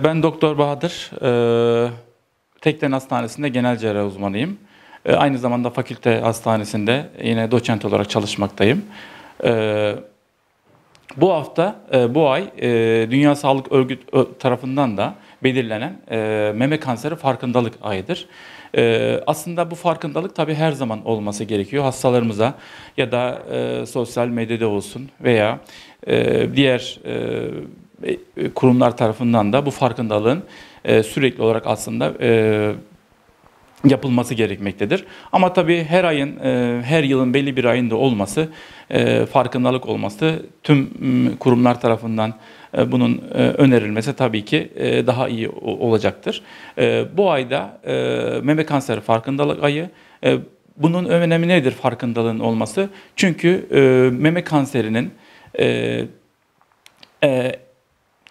Ben Doktor Bahadır. Ee, Tekden Hastanesi'nde genel cerrah uzmanıyım. E, aynı zamanda fakülte hastanesinde yine doçent olarak çalışmaktayım. E, bu hafta, e, bu ay Dünya Sağlık Örgütü tarafından da belirlenen meme kanseri farkındalık ayıdır. aslında bu farkındalık tabii her zaman olması gerekiyor. Hastalarımıza ya da sosyal medyada olsun veya diğer e, e, kurumlar tarafından da bu farkındalığın e, sürekli olarak aslında yapılması gerekmektedir. Ama tabii her ayın, her yılın belli bir ayında olması, farkındalık olması, tüm kurumlar tarafından bunun önerilmesi tabii ki daha iyi olacaktır. Bu ayda meme kanseri farkındalık ayı, bunun önemi nedir farkındalığın olması? Çünkü meme kanserinin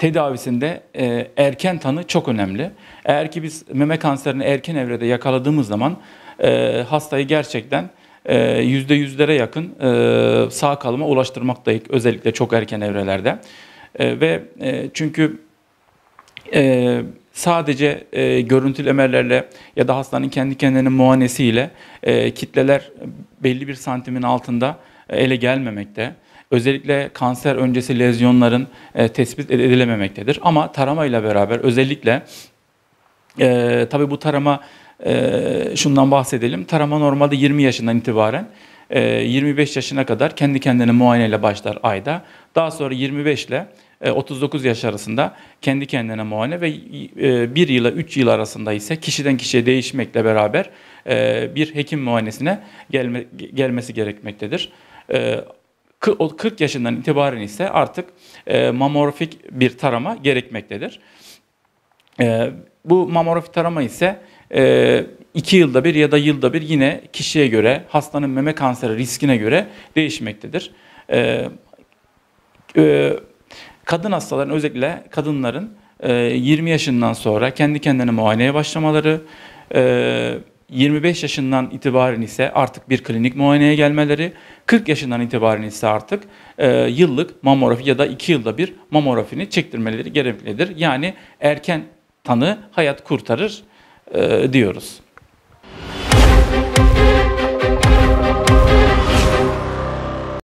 tedavisinde e, erken tanı çok önemli. Eğer ki biz meme kanserini erken evrede yakaladığımız zaman e, hastayı gerçekten e, yüzde yüzlere yakın e, sağ kalıma ulaştırmaktayız özellikle çok erken evrelerde. E, ve e, çünkü e, sadece e, görüntülü emerlerle ya da hastanın kendi kendine muayenesiyle e, kitleler belli bir santimin altında e, ele gelmemekte özellikle kanser öncesi lezyonların e, tespit edilememektedir. Ama tarama ile beraber özellikle e, tabii bu tarama e, şundan bahsedelim. Tarama normalde 20 yaşından itibaren 25 e, yaşına kadar kendi kendine muayene ile başlar ayda. Daha sonra 25 ile 39 yaş arasında kendi kendine muayene ve 1 e, yıla 3 yıl arasında ise kişiden kişiye değişmekle beraber e, bir hekim muayenesine gelmesi gerekmektedir. 40 yaşından itibaren ise artık e, mamografik bir tarama gerekmektedir. E, bu mamografik tarama ise e, 2 yılda bir ya da yılda bir yine kişiye göre hastanın meme kanseri riskine göre değişmektedir. E, e, kadın hastaların özellikle kadınların 20 yaşından sonra kendi kendine muayeneye başlamaları, e, 25 yaşından itibaren ise artık bir klinik muayeneye gelmeleri, 40 yaşından itibaren ise artık e, yıllık mamografi ya da 2 yılda bir mamografini çektirmeleri gereklidir. Yani erken tanı hayat kurtarır e, diyoruz.